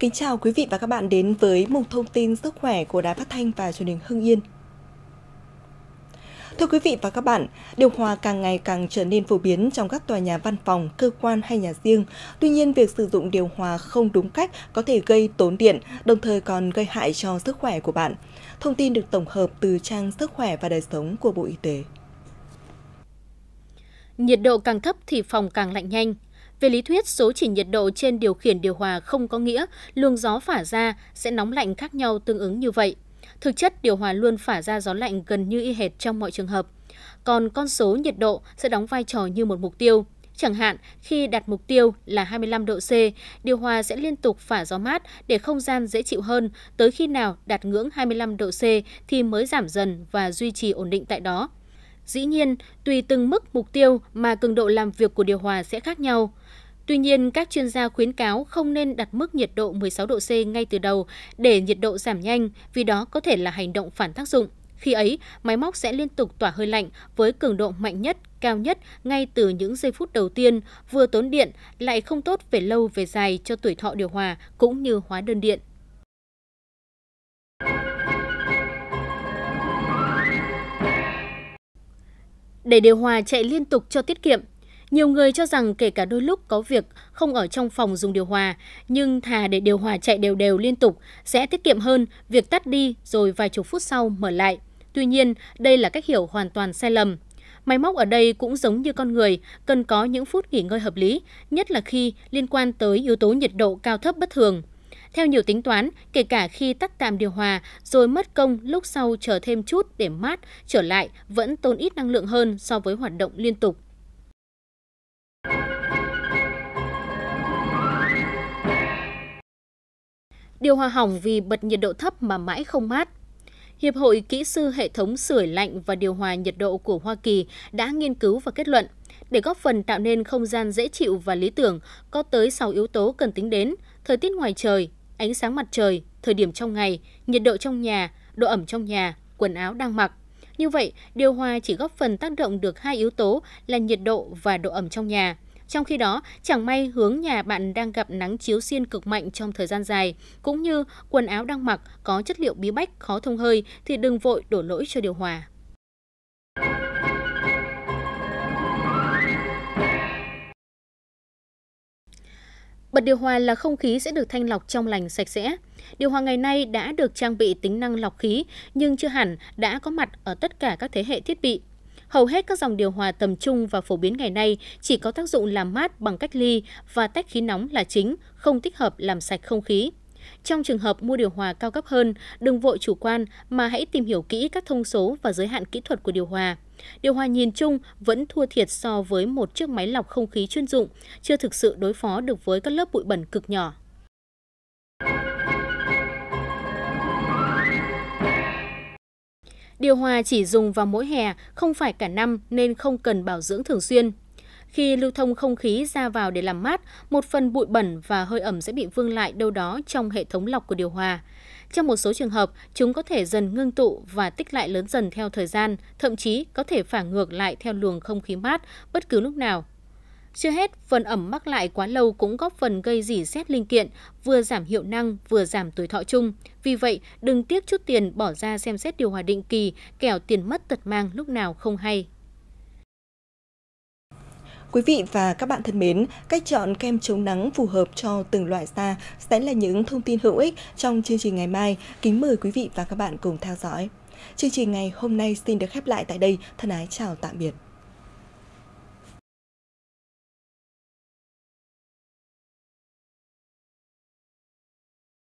Kính chào quý vị và các bạn đến với mục thông tin sức khỏe của Đài Phát Thanh và truyền hình Hưng Yên. Thưa quý vị và các bạn, điều hòa càng ngày càng trở nên phổ biến trong các tòa nhà văn phòng, cơ quan hay nhà riêng. Tuy nhiên, việc sử dụng điều hòa không đúng cách có thể gây tốn điện, đồng thời còn gây hại cho sức khỏe của bạn. Thông tin được tổng hợp từ trang Sức khỏe và đời sống của Bộ Y tế. Nhiệt độ càng thấp thì phòng càng lạnh nhanh, về lý thuyết, số chỉ nhiệt độ trên điều khiển điều hòa không có nghĩa luồng gió phả ra sẽ nóng lạnh khác nhau tương ứng như vậy. Thực chất, điều hòa luôn phả ra gió lạnh gần như y hệt trong mọi trường hợp. Còn con số nhiệt độ sẽ đóng vai trò như một mục tiêu. Chẳng hạn, khi đặt mục tiêu là 25 độ C, điều hòa sẽ liên tục phả gió mát để không gian dễ chịu hơn, tới khi nào đạt ngưỡng 25 độ C thì mới giảm dần và duy trì ổn định tại đó. Dĩ nhiên, tùy từng mức mục tiêu mà cường độ làm việc của điều hòa sẽ khác nhau. Tuy nhiên, các chuyên gia khuyến cáo không nên đặt mức nhiệt độ 16 độ C ngay từ đầu để nhiệt độ giảm nhanh, vì đó có thể là hành động phản tác dụng. Khi ấy, máy móc sẽ liên tục tỏa hơi lạnh với cường độ mạnh nhất, cao nhất ngay từ những giây phút đầu tiên, vừa tốn điện, lại không tốt về lâu về dài cho tuổi thọ điều hòa cũng như hóa đơn điện. Để điều hòa chạy liên tục cho tiết kiệm, nhiều người cho rằng kể cả đôi lúc có việc không ở trong phòng dùng điều hòa, nhưng thà để điều hòa chạy đều đều liên tục sẽ tiết kiệm hơn việc tắt đi rồi vài chục phút sau mở lại. Tuy nhiên, đây là cách hiểu hoàn toàn sai lầm. Máy móc ở đây cũng giống như con người, cần có những phút nghỉ ngơi hợp lý, nhất là khi liên quan tới yếu tố nhiệt độ cao thấp bất thường. Theo nhiều tính toán, kể cả khi tắt tạm điều hòa rồi mất công lúc sau chờ thêm chút để mát trở lại vẫn tốn ít năng lượng hơn so với hoạt động liên tục điều hòa hỏng vì bật nhiệt độ thấp mà mãi không mát. Hiệp hội Kỹ sư Hệ thống Sưởi lạnh và Điều hòa nhiệt độ của Hoa Kỳ đã nghiên cứu và kết luận, để góp phần tạo nên không gian dễ chịu và lý tưởng, có tới 6 yếu tố cần tính đến, thời tiết ngoài trời, ánh sáng mặt trời, thời điểm trong ngày, nhiệt độ trong nhà, độ ẩm trong nhà, quần áo đang mặc. Như vậy, điều hòa chỉ góp phần tác động được hai yếu tố là nhiệt độ và độ ẩm trong nhà. Trong khi đó, chẳng may hướng nhà bạn đang gặp nắng chiếu xiên cực mạnh trong thời gian dài, cũng như quần áo đang mặc có chất liệu bí bách khó thông hơi thì đừng vội đổ lỗi cho điều hòa. Bật điều hòa là không khí sẽ được thanh lọc trong lành sạch sẽ. Điều hòa ngày nay đã được trang bị tính năng lọc khí nhưng chưa hẳn đã có mặt ở tất cả các thế hệ thiết bị. Hầu hết các dòng điều hòa tầm trung và phổ biến ngày nay chỉ có tác dụng làm mát bằng cách ly và tách khí nóng là chính, không thích hợp làm sạch không khí. Trong trường hợp mua điều hòa cao cấp hơn, đừng vội chủ quan mà hãy tìm hiểu kỹ các thông số và giới hạn kỹ thuật của điều hòa. Điều hòa nhìn chung vẫn thua thiệt so với một chiếc máy lọc không khí chuyên dụng, chưa thực sự đối phó được với các lớp bụi bẩn cực nhỏ. Điều hòa chỉ dùng vào mỗi hè, không phải cả năm nên không cần bảo dưỡng thường xuyên. Khi lưu thông không khí ra vào để làm mát, một phần bụi bẩn và hơi ẩm sẽ bị vương lại đâu đó trong hệ thống lọc của điều hòa. Trong một số trường hợp, chúng có thể dần ngưng tụ và tích lại lớn dần theo thời gian, thậm chí có thể phản ngược lại theo luồng không khí mát bất cứ lúc nào. Chưa hết, phần ẩm mắc lại quá lâu cũng góp phần gây dỉ xét linh kiện, vừa giảm hiệu năng vừa giảm tuổi thọ chung. Vì vậy, đừng tiếc chút tiền bỏ ra xem xét điều hòa định kỳ, kẻo tiền mất tật mang lúc nào không hay. Quý vị và các bạn thân mến, cách chọn kem chống nắng phù hợp cho từng loại da sẽ là những thông tin hữu ích trong chương trình ngày mai. Kính mời quý vị và các bạn cùng theo dõi. Chương trình ngày hôm nay xin được khép lại tại đây. Thân ái chào tạm biệt.